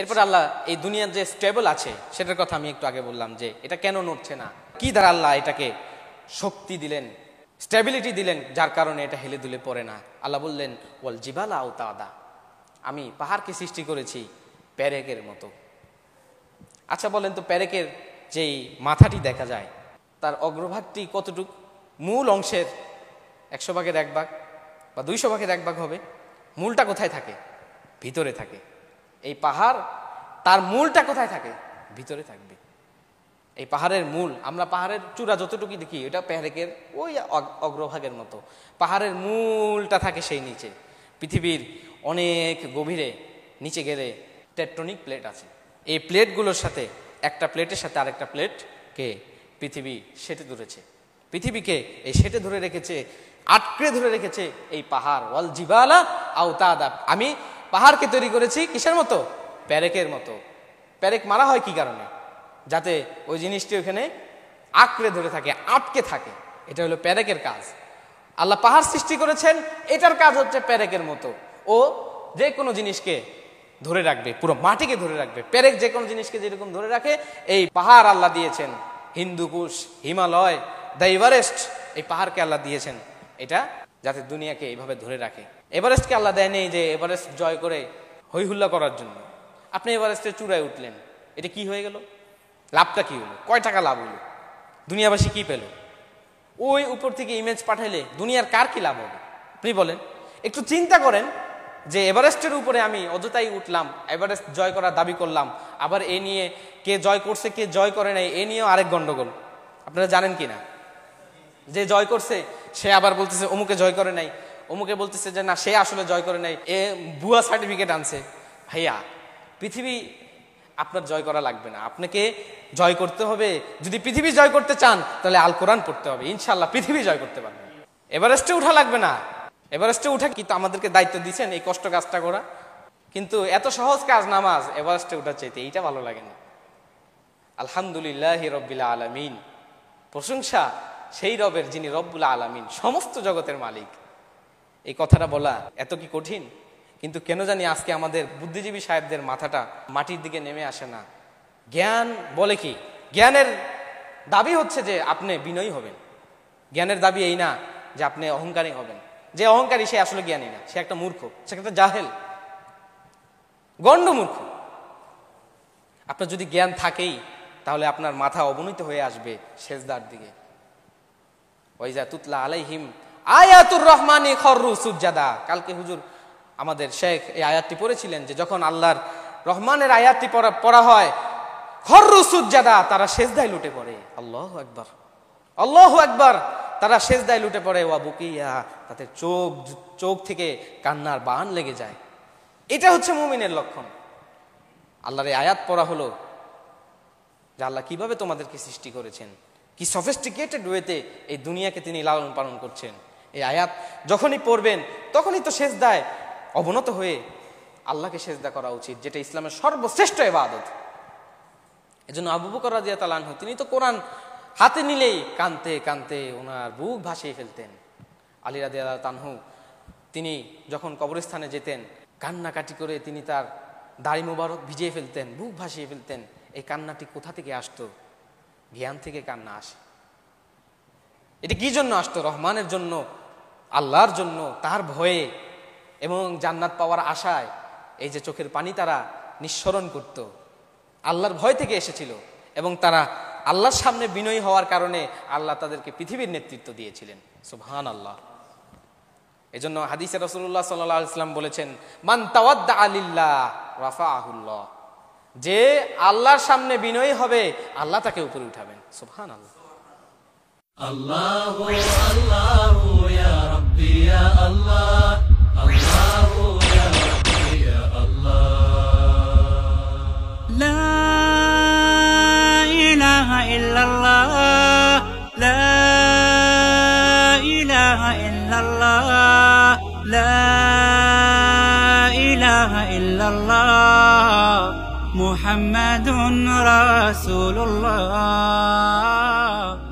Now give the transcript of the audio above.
এরপর আল্লাহ এই দুনিয়ার যে স্টেবল আছে সেটার কথা আমি একটু আগে বললাম যে এটা কেন নড়ছে না কি দ্বারা আল্লাহ এটাকে শক্তি দিলেন স্টেবিলিটি দিলেন যার কারণে এটা হেলে দুলে পড়ে না আল্লাহ বললেন ওয়াল জিবালা ও তাদা আমি পাহাড়কে সৃষ্টি করেছি প্যারেকের মতো আচ্ছা বলেন তো প্যারেকের যেই মাথাটি দেখা যায় তার অগ্রভাগটি কতটুক মূল অংশের একশো ভাগের এক ভাগ বা দুইশো ভাগের এক ভাগ হবে মূলটা কোথায় থাকে ভিতরে থাকে এই পাহাড় তার মূলটা কোথায় থাকে ভিতরে থাকবে এই পাহাড়ের মূল আমরা পাহাড়ের চূড়া যতটুকু দেখি এটা পেহারেকের ওই অগ্রভাগের মতো পাহাড়ের মূলটা থাকে সেই নিচে পৃথিবীর অনেক গভীরে নিচে গেলে টেকটনিক প্লেট আছে এই প্লেটগুলোর সাথে একটা প্লেটের সাথে আরেকটা প্লেটকে পৃথিবী সেটে ধরেছে পৃথিবীকে এই সেটে ধরে রেখেছে আটকে ধরে রেখেছে এই পাহাড় ওয়াল জিবালা আওতাদা আমি পাহাড়কে তৈরি করেছি কিসের মতো প্যারেকের মতো প্যারেক মারা হয় কি কারণে যাতে ওই জিনিসটি ওখানে আঁকড়ে ধরে থাকে আটকে থাকে এটা হলো প্যারেকের কাজ আল্লাহ পাহাড় সৃষ্টি করেছেন এটার কাজ হচ্ছে প্যারেকের মতো ও যে কোনো জিনিসকে ধরে রাখবে পুরো মাটিকে ধরে রাখবে প্যারেক যে কোনো জিনিসকে যেরকম ধরে রাখে এই পাহাড় আল্লাহ দিয়েছেন হিন্দুকুশ হিমালয় দ্য এভারেস্ট এই পাহাড়কে আল্লাহ দিয়েছেন এটা যাতে দুনিয়াকে এইভাবে ধরে রাখে এভারেস্টকে আল্লাহ দেয়নি যে এভারেস্ট জয় করে হইহুল্লা করার জন্য আপনি এভারেস্টের চূড়ায় উঠলেন এটা কি হয়ে গেল লাভটা কি হলো কয় টাকা লাভ হলো দুনিয়াবাসী কি পেল ওই উপর থেকে ইমেজ পাঠাইলে দুনিয়ার কার কি লাভ হবে আপনি বলেন একটু চিন্তা করেন যে এভারেস্টের উপরে আমি অযথাই উঠলাম এভারেস্ট জয় করার দাবি করলাম আবার এ নিয়ে কে জয় করছে কে জয় করে নাই এ নিয়েও আরেক গণ্ডগোল আপনারা জানেন কি না যে জয় করছে সে আবার বলতেছে অমুকে জয় করে নাই অমুকে বলতেছে যে না সে আসলে জয় করে নাই এ ভুয়া সার্টিফিকেট আনছে ভাইয়া পৃথিবী আপনার জয় করা লাগবে না আপনাকে জয় করতে হবে যদি পৃথিবী জয় করতে চান তাহলে আল কোরআন পড়তে হবে ইনশাল্লাহ পৃথিবী জয় করতে পারবে এভারেস্টে উঠা লাগবে না এভারেস্টে উঠা কিন্তু আমাদেরকে দায়িত্ব দিচ্ছেন এই কষ্ট কাজটা করা কিন্তু এত সহজ কাজ নামাজ এভারেস্টে উঠার চাইতে এইটা ভালো লাগে না আলহামদুলিল্লাহ রব্বিল আলমিন প্রশংসা সেই রবের যিনি রব্বুল আলমিন সমস্ত জগতের মালিক এই কথাটা বলা এত কি কঠিন কিন্তু কেন জানি আজকে আমাদের বুদ্ধিজীবী সাহেবদের মাথাটা মাটির দিকে নেমে আসে না জ্ঞান বলে কি জ্ঞানের দাবি হচ্ছে যে আপনি বিনয়ী হবেন জ্ঞানের দাবি এই না যে আপনি অহংকারী হবেন যে অহংকারী সে আসলে জ্ঞানী না সে একটা মূর্খ সে একটা জাহেল গণ্ড মূর্খ আপনার যদি জ্ঞান থাকেই তাহলে আপনার মাথা অবনীত হয়ে আসবে শেষদার দিকে ওই যা তুতলা আলাইহিম আয়াতুর রহমানি খররু সুজাদা কালকে হুজুর আমাদের শেখ এই আয়াতটি পড়েছিলেন যে যখন আল্লাহর রহমানের আয়াতটি পড়া পড়া হয় খররু সুজাদা তারা সেজদায় লুটে পড়ে আল্লাহ একবার আল্লাহ একবার তারা সেজদায় লুটে পড়ে ওয়া বুকিয়া তাদের চোখ চোখ থেকে কান্নার বান লেগে যায় এটা হচ্ছে মুমিনের লক্ষণ আল্লাহর এই আয়াত পড়া হলো যে আল্লাহ কিভাবে তোমাদেরকে সৃষ্টি করেছেন কি সফিস্টিকেটেড ওয়েতে এই দুনিয়াকে তিনি লালন পালন করছেন এই আয়াত যখনই পড়বেন তখনই তো সেজদায় অবনত হয়ে আল্লাহকে সেজদা করা উচিত যেটা ইসলামের সর্বশ্রেষ্ঠ এবাদত এজন্য আবু বকর রাজিয়া তালানহ তিনি তো কোরআন হাতে নিলেই কানতে কানতে ওনার বুক ভাসিয়ে ফেলতেন আলী রাজিয়া তানহু তিনি যখন কবরস্থানে যেতেন কান্নাকাটি করে তিনি তার দাড়ি মোবারক ভিজিয়ে ফেলতেন বুক ভাসিয়ে ফেলতেন এই কান্নাটি কোথা থেকে আসতো জ্ঞান থেকে কান্না আসে এটি কি জন্য আসতো রহমানের জন্য আল্লাহর জন্য তার ভয়ে এবং জান্নাত পাওয়ার আশায় এই যে চোখের পানি তারা নিঃসরণ করত আল্লাহর ভয় থেকে এসেছিল এবং তারা আল্লাহর সামনে বিনয়ী হওয়ার কারণে আল্লাহ তাদেরকে পৃথিবীর নেতৃত্ব দিয়েছিলেন সুহান আল্লাহ এই জন্য হাদিসে রসুল্লাহ সাল্লাহ ইসলাম বলেছেন মান তাওয়াদ্দা আলিল্লাহ রাফা আহুল্লাহ যে আল্লাহর সামনে বিনয়ী হবে আল্লাহ তাকে উপরে উঠাবেন সুহান আল্লাহ আল্লাহ আল্লাহ ربي يا الله الله يا ربي يا الله لا إله إلا الله لا إله إلا الله لا إله إلا الله محمد رسول الله